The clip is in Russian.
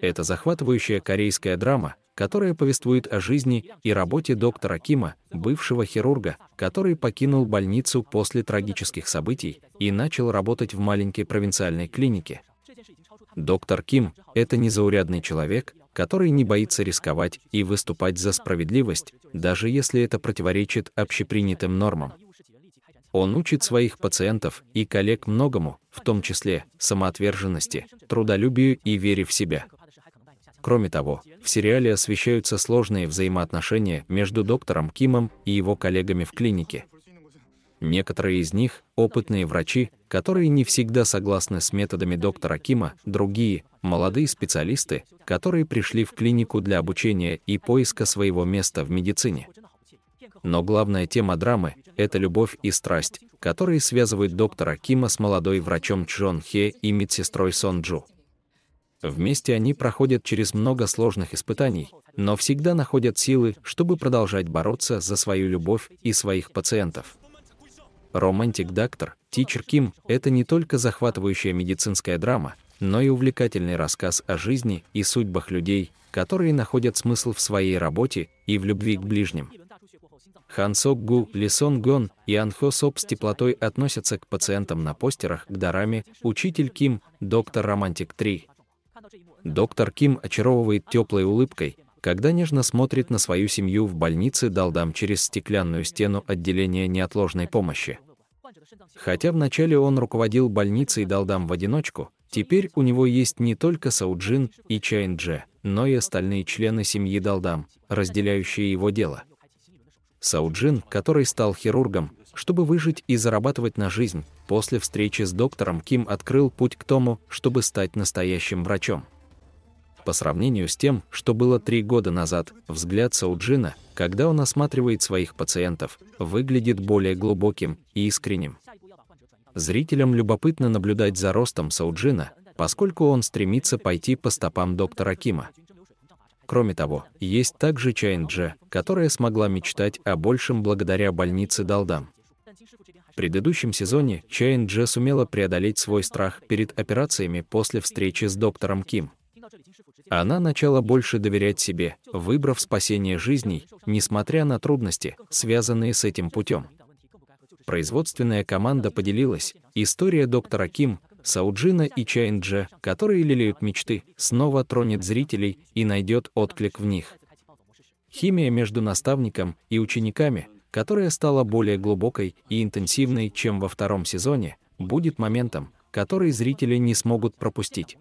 Это захватывающая корейская драма, которая повествует о жизни и работе доктора Кима, бывшего хирурга, который покинул больницу после трагических событий и начал работать в маленькой провинциальной клинике. Доктор Ким — это незаурядный человек, который не боится рисковать и выступать за справедливость, даже если это противоречит общепринятым нормам. Он учит своих пациентов и коллег многому, в том числе самоотверженности, трудолюбию и вере в себя. Кроме того, в сериале освещаются сложные взаимоотношения между доктором Кимом и его коллегами в клинике. Некоторые из них — опытные врачи, которые не всегда согласны с методами доктора Кима, другие — молодые специалисты, которые пришли в клинику для обучения и поиска своего места в медицине. Но главная тема драмы — это любовь и страсть, которые связывают доктора Кима с молодой врачом Чжон Хе и медсестрой Сон Джу. Вместе они проходят через много сложных испытаний, но всегда находят силы, чтобы продолжать бороться за свою любовь и своих пациентов. «Романтик Доктор» Тичер Ким — это не только захватывающая медицинская драма, но и увлекательный рассказ о жизни и судьбах людей, которые находят смысл в своей работе и в любви к ближним. Хан Сок Гу, Ли Сон Гон и Ан Хо Соп с теплотой относятся к пациентам на постерах к дораме «Учитель Ким, доктор Романтик 3». Доктор Ким очаровывает теплой улыбкой, когда нежно смотрит на свою семью в больнице Далдам через стеклянную стену отделения неотложной помощи. Хотя вначале он руководил больницей Далдам в одиночку, теперь у него есть не только Сауджин и Чайндже, но и остальные члены семьи Далдам, разделяющие его дело — Сауджин, который стал хирургом, чтобы выжить и зарабатывать на жизнь, после встречи с доктором Ким открыл путь к тому, чтобы стать настоящим врачом. По сравнению с тем, что было три года назад, взгляд Сауджина, когда он осматривает своих пациентов, выглядит более глубоким и искренним. Зрителям любопытно наблюдать за ростом Сауджина, поскольку он стремится пойти по стопам доктора Кима, Кроме того, есть также Чайндже, которая смогла мечтать о большем благодаря больнице Далдам. В предыдущем сезоне Чайндже сумела преодолеть свой страх перед операциями после встречи с доктором Ким. Она начала больше доверять себе, выбрав спасение жизней, несмотря на трудности, связанные с этим путем. Производственная команда поделилась, история доктора Ким Сауджина и Чайнджа, которые лелеют мечты, снова тронет зрителей и найдет отклик в них. Химия между наставником и учениками, которая стала более глубокой и интенсивной, чем во втором сезоне, будет моментом, который зрители не смогут пропустить.